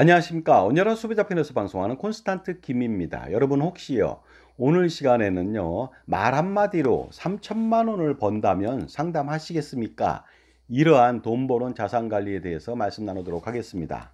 안녕하십니까 언열한 수비자편에서 방송하는 콘스탄트 김입니다 여러분 혹시요 오늘 시간에는요 말 한마디로 3천만 원을 번다면 상담하시겠습니까 이러한 돈 버는 자산관리에 대해서 말씀 나누도록 하겠습니다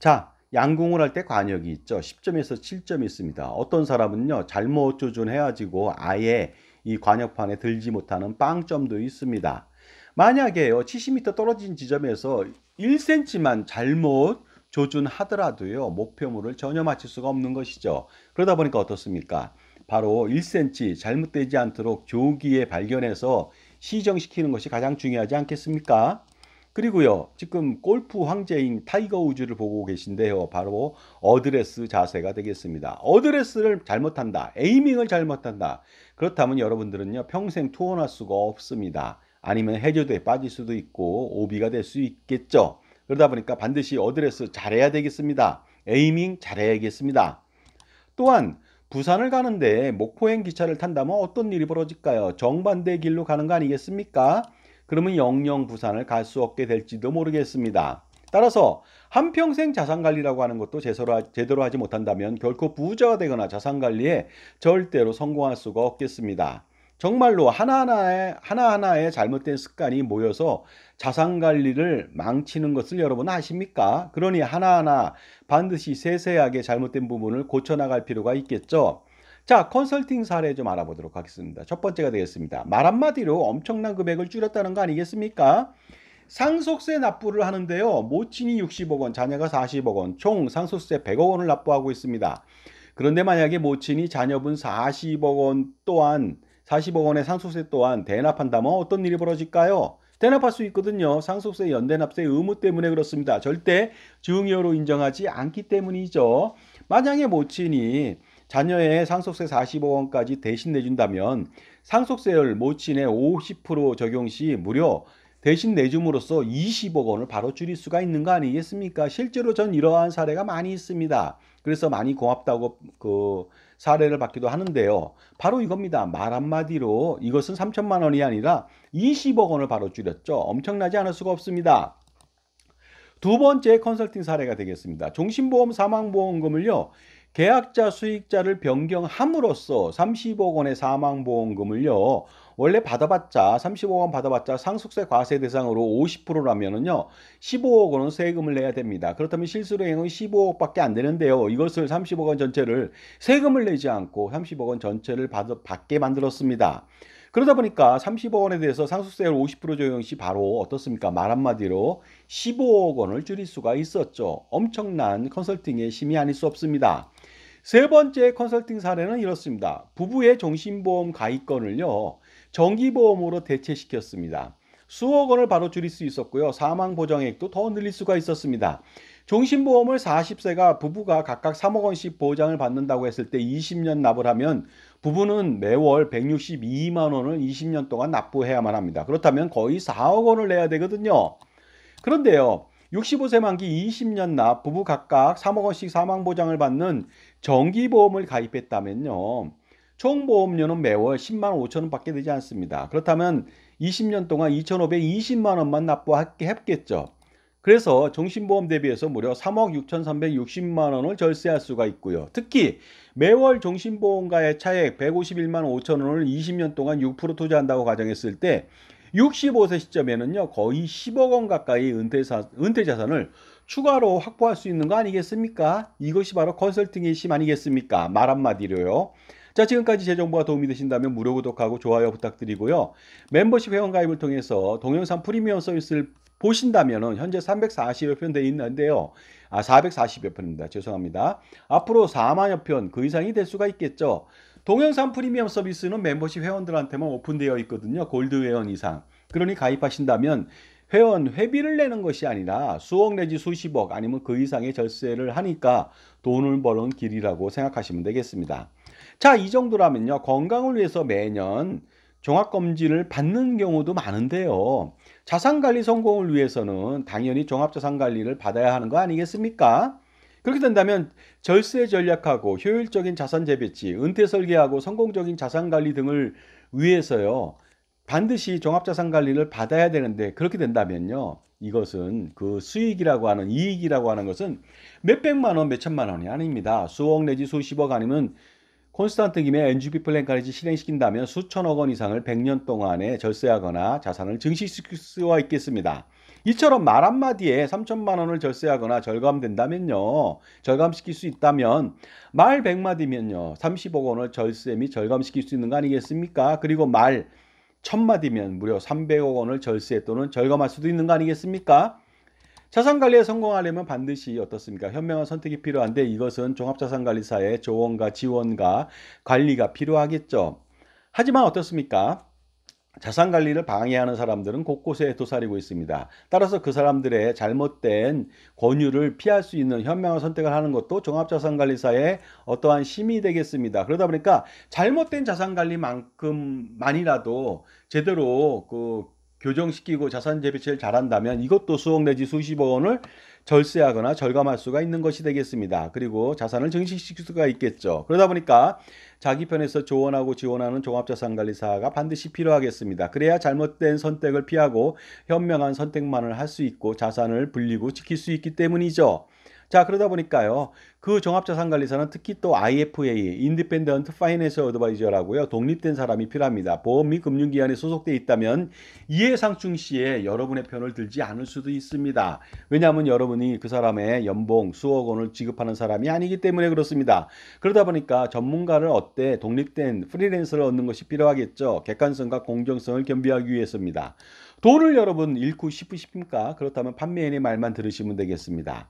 자 양궁을 할 때 관역이 있죠 10점에서 7점이 있습니다 어떤 사람은요 잘못 조준해가지고 아예 이 관역판에 들지 못하는 빵점도 있습니다 만약에요 70m 떨어진 지점에서 1cm만 잘못 조준하더라도요 목표물을 전혀 맞출 수가 없는 것이죠. 그러다 보니까 어떻습니까? 바로 1cm 잘못되지 않도록 조기에 발견해서 시정시키는 것이 가장 중요하지 않겠습니까? 그리고요 지금 골프 황제인 타이거 우즈를 보고 계신데요 바로 어드레스 자세가 되겠습니다 어드레스를 잘못한다 에이밍을 잘못한다 그렇다면 여러분들은요 평생 투어할 수가 없습니다 아니면 해저도에 빠질 수도 있고 오비가 될 수 있겠죠 그러다 보니까 반드시 어드레스 잘해야 되겠습니다. 에이밍 잘해야겠습니다. 또한 부산을 가는데 목포행 기차를 탄다면 어떤 일이 벌어질까요? 정반대 길로 가는 거 아니겠습니까? 그러면 영영 부산을 갈 수 없게 될지도 모르겠습니다. 따라서 한평생 자산관리라고 하는 것도 제대로 하지 못한다면 결코 부자가 되거나 자산관리에 절대로 성공할 수가 없겠습니다. 정말로 하나하나의, 하나하나의 잘못된 습관이 모여서 자산 관리를 망치는 것을 여러분 아십니까? 그러니 하나하나 반드시 세세하게 잘못된 부분을 고쳐나갈 필요가 있겠죠. 자, 컨설팅 사례 좀 알아보도록 하겠습니다. 첫 번째가 되겠습니다. 말 한마디로 엄청난 금액을 줄였다는 거 아니겠습니까? 상속세 납부를 하는데요. 모친이 60억 원, 자녀가 40억 원, 총 상속세 100억 원을 납부하고 있습니다. 그런데 만약에 모친이 자녀분 40억 원 또한 45억 원의 상속세 또한 대납한다면 어떤 일이 벌어질까요? 대납할 수 있거든요. 상속세 연대납세 의무 때문에 그렇습니다. 절대 증여로 인정하지 않기 때문이죠. 만약에 모친이 자녀의 상속세 45억 원까지 대신 내준다면 상속세율 모친의 50% 적용 시 무려 대신 내줌으로써 20억 원을 바로 줄일 수가 있는 거 아니겠습니까? 실제로 전 이러한 사례가 많이 있습니다. 그래서 많이 고맙다고 그 사례를 받기도 하는데요. 바로 이겁니다. 말 한마디로 이것은 3천만 원이 아니라 20억 원을 바로 줄였죠. 엄청나지 않을 수가 없습니다. 두 번째 컨설팅 사례가 되겠습니다. 종신보험 사망보험금을요. 계약자 수익자를 변경함으로써 30억 원의 사망보험금을요. 원래 받아봤자 35억 원 받아봤자 상속세 과세 대상으로 50%라면은요 15억 원은 세금을 내야 됩니다. 그렇다면 실수령은 15억밖에 안 되는데요. 이것을 30억 원 전체를 세금을 내지 않고 30억 원 전체를 받, 게 만들었습니다. 그러다 보니까 30억 원에 대해서 상속세율 50% 적용 시 바로 어떻습니까? 말 한마디로 15억 원을 줄일 수가 있었죠. 엄청난 컨설팅의 심이 아닐 수 없습니다. 세 번째 컨설팅 사례는 이렇습니다. 부부의 종신보험 가입권을요. 정기보험으로 대체시켰습니다. 수억 원을 바로 줄일 수 있었고요. 사망 보장액도 더 늘릴 수가 있었습니다. 종신보험을 40세가 부부가 각각 3억 원씩 보장을 받는다고 했을 때 20년 납을 하면 부부는 매월 162만 원을 20년 동안 납부해야만 합니다. 그렇다면 거의 4억 원을 내야 되거든요. 그런데요. 65세 만기 20년 납 부부 각각 3억 원씩 사망 보장을 받는 정기보험을 가입했다면요. 총 보험료는 매월 10만 5천 원 받게 되지 않습니다. 그렇다면 20년 동안 2,520만 원만 납부했겠죠. 그래서 정신보험 대비해서 무려 3억 6,360만 원을 절세할 수가 있고요. 특히 매월 정신보험가의 차액 151만 5천 원을 20년 동안 6% 투자한다고 가정했을 때 65세 시점에는요 거의 10억 원 가까이 은퇴사, 은퇴자산을 추가로 확보할 수 있는 거 아니겠습니까? 이것이 바로 컨설팅의 심 아니겠습니까? 말 한마디로요. 자, 지금까지 제 정보가 도움이 되신다면 무료 구독하고 좋아요 부탁드리고요. 멤버십 회원 가입을 통해서 동영상 프리미엄 서비스를 보신다면 현재 340여 편돼 있는데요. 아, 440여 편입니다. 죄송합니다. 앞으로 4만여 편 그 이상이 될 수가 있겠죠. 동영상 프리미엄 서비스는 멤버십 회원들한테만 오픈되어 있거든요. 골드 회원 이상. 그러니 가입하신다면 회원 회비를 내는 것이 아니라 수억 내지 수십억 아니면 그 이상의 절세를 하니까 돈을 버는 길이라고 생각하시면 되겠습니다. 자, 이 정도라면요. 건강을 위해서 매년 종합검진을 받는 경우도 많은데요. 자산관리 성공을 위해서는 당연히 종합자산관리를 받아야 하는 거 아니겠습니까? 그렇게 된다면 절세 전략하고 효율적인 자산 재배치, 은퇴 설계하고 성공적인 자산관리 등을 위해서요. 반드시 종합자산관리를 받아야 되는데 그렇게 된다면요. 이것은 그 수익이라고 하는 이익이라고 하는 것은 몇백만 원, 몇천만 원이 아닙니다. 수억 내지 수십억 아니면 콘스탄트 김에 NGP 플랜까지 실행시킨다면 수천억 원 이상을 100년 동안에 절세하거나 자산을 증식시킬 수가 있겠습니다. 이처럼 말 한마디에 3천만 원을 절세하거나 절감된다면요. 절감시킬 수 있다면 말 100마디면요. 30억 원을 절세 및 절감시킬 수 있는 거 아니겠습니까? 그리고 말 1000마디면 무려 300억 원을 절세 또는 절감할 수도 있는 거 아니겠습니까? 자산관리에 성공하려면 반드시 어떻습니까? 현명한 선택이 필요한데 이것은 종합자산관리사의 조언과 지원과 관리가 필요하겠죠. 하지만 어떻습니까? 자산 관리를 방해하는 사람들은 곳곳에 도사리고 있습니다. 따라서 그 사람들의 잘못된 권유를 피할 수 있는 현명한 선택을 하는 것도 종합자산관리사의 어떠한 심이 되겠습니다. 그러다 보니까 잘못된 자산관리만큼만이라도 제대로 그 교정시키고 자산 재배치를 잘한다면 이것도 수억 내지 수십억 원을 절세하거나 절감할 수가 있는 것이 되겠습니다. 그리고 자산을 증식시킬 수가 있겠죠. 그러다 보니까 자기 편에서 조언하고 지원하는 종합자산관리사가 반드시 필요하겠습니다. 그래야 잘못된 선택을 피하고 현명한 선택만을 할 수 있고 자산을 불리고 지킬 수 있기 때문이죠. 자 그러다 보니까요. 그 종합자산관리사는 특히 또 IFA, Independent Financial Advisor라고요. 독립된 사람이 필요합니다. 보험 및 금융기관에 소속되어 있다면 이해상충 시에 여러분의 편을 들지 않을 수도 있습니다. 왜냐하면 여러분이 그 사람의 연봉 수억 원을 지급하는 사람이 아니기 때문에 그렇습니다. 그러다 보니까 전문가를 얻되 독립된 프리랜서를 얻는 것이 필요하겠죠. 객관성과 공정성을 겸비하기 위해서입니다. 돈을 여러분 잃고 싶으십니까? 그렇다면 판매인의 말만 들으시면 되겠습니다.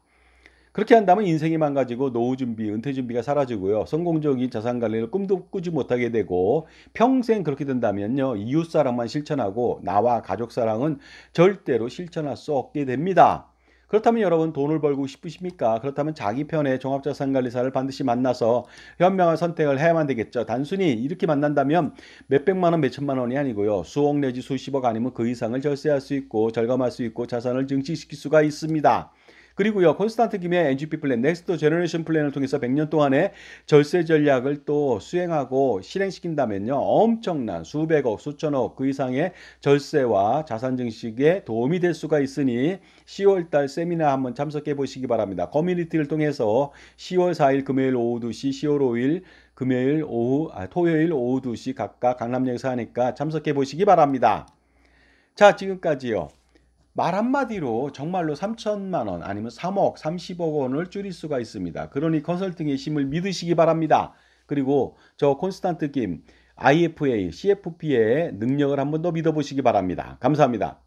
그렇게 한다면 인생이 망가지고 노후 준비, 은퇴 준비가 사라지고요. 성공적인 자산 관리를 꿈도 꾸지 못하게 되고 평생 그렇게 된다면요. 이웃 사랑만 실천하고 나와 가족 사랑은 절대로 실천할 수 없게 됩니다. 그렇다면 여러분 돈을 벌고 싶으십니까? 그렇다면 자기 편의 종합자산관리사를 반드시 만나서 현명한 선택을 해야만 되겠죠. 단순히 이렇게 만난다면 몇백만 원, 몇천만 원이 아니고요. 수억 내지 수십억 아니면 그 이상을 절세할 수 있고 절감할 수 있고 자산을 증식시킬 수가 있습니다. 그리고요 콘스탄트 김의 NGP 플랜, 넥스트 제너레이션 플랜을 통해서 100년 동안의 절세 전략을 또 수행하고 실행시킨다면요 엄청난 수백억, 수천억 그 이상의 절세와 자산 증식에 도움이 될 수가 있으니 10월달 세미나 한번 참석해 보시기 바랍니다. 커뮤니티를 통해서 10월 4일 금요일 오후 2시, 10월 5일 금요일 오후, 아, 토요일 오후 2시 각각 강남역에서 하니까 참석해 보시기 바랍니다. 자, 지금까지요. 말 한마디로 정말로 3천만 원 아니면 3억, 30억 원을 줄일 수가 있습니다. 그러니 컨설팅의 힘을 믿으시기 바랍니다. 그리고 저 콘스탄트 김 IFA, CFP의 능력을 한번 더 믿어보시기 바랍니다. 감사합니다.